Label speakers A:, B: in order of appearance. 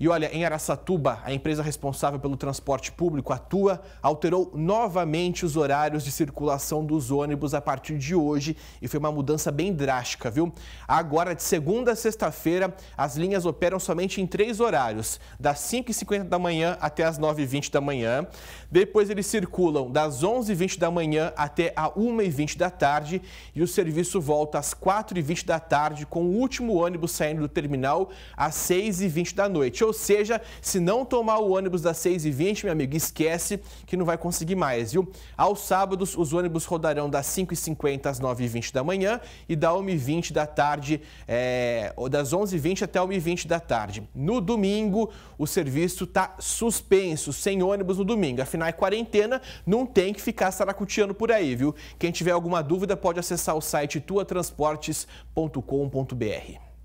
A: E olha, em Araçatuba, a empresa responsável pelo transporte público, a TUA, alterou novamente os horários de circulação dos ônibus a partir de hoje e foi uma mudança bem drástica, viu? Agora, de segunda a sexta-feira, as linhas operam somente em três horários, das 5h50 da manhã até as 9h20 da manhã. Depois, eles circulam das 11h20 da manhã até a 1h20 da tarde e o serviço volta às 4h20 da tarde com o último ônibus saindo do terminal às 6h20 da noite ou seja, se não tomar o ônibus das 6h20, meu amigo, esquece que não vai conseguir mais, viu? Aos sábados, os ônibus rodarão das 5h50 às 9h20 da manhã e da 1h20 da tarde, é, ou das 11h20 até 1h20 da tarde. No domingo, o serviço está suspenso, sem ônibus no domingo. Afinal, é quarentena, não tem que ficar saracutiano por aí, viu? Quem tiver alguma dúvida pode acessar o site tuatransportes.com.br.